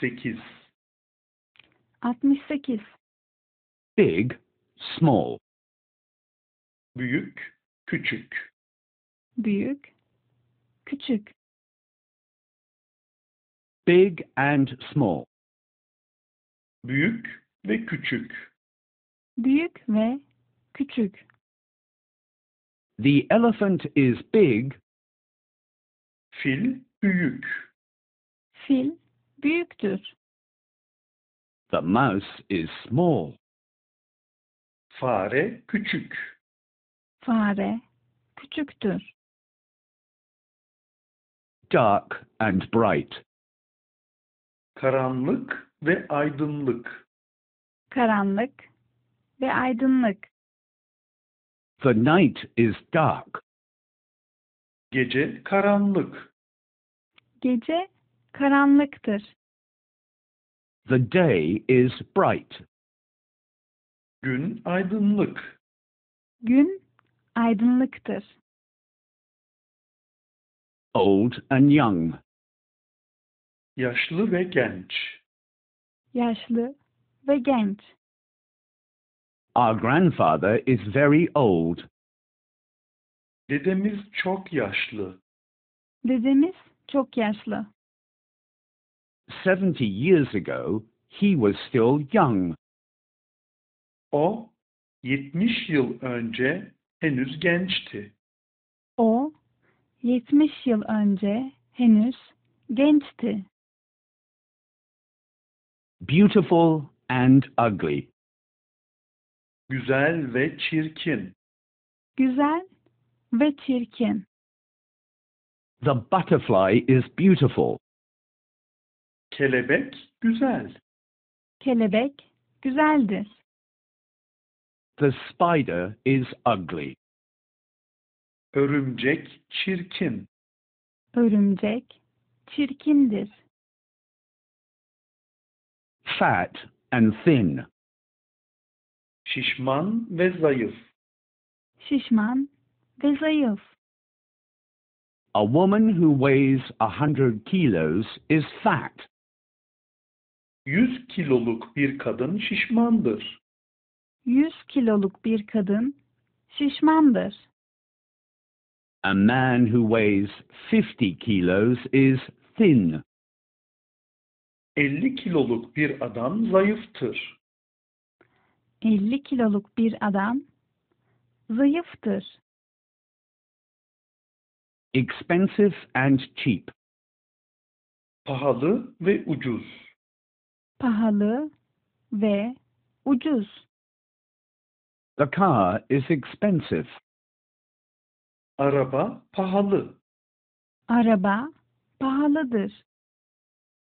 Sixty-eight. Sixty-eight. Big, small. Büyük, küçük. Büyük, küçük. Big and small. Büyük ve küçük. Büyük ve küçük. The elephant is big. Fil büyük. Fil büyüktür. The mouse is small. Fare küçük. Fare küçüktür. Dark and bright. Karanlık ve aydınlık. Karanlık ve aydınlık. The night is dark. Gece karanlık. Gece karanlıktır. The day is bright. Gün aydınlık. Gün aydınlıktır. Old and young. Yaşlı ve genç. Yaşlı ve genç. Our grandfather is very old. Dedemiz çok yaşlı. Dedemiz çok yaşlı. 70 years ago he was still young. O 70 yıl önce henüz gençti. O 70 yıl önce henüz gençti. Beautiful and ugly. Güzel ve çirkin. Güzel ve çirkin. The butterfly is beautiful. Kelebek güzel. Kelebek güzeldir. The spider is ugly. Örümcek çirkin. Örümcek çirkindir. Fat and thin. Şişman ve zayıf. Şişman ve zayıf. A woman who weighs a hundred kilos is fat. 100 kiloluk bir kadın şişmandır. 100 kiloluk bir kadın şişmandır. A man who weighs 50 kilos is thin. 50 kiloluk bir adam zayıftır. 50 kiloluk bir adam zayıftır. Expensive and cheap. Pahalı ve ucuz pahalı ve ucuz. The car is expensive. Araba pahalı. Araba pahalıdır.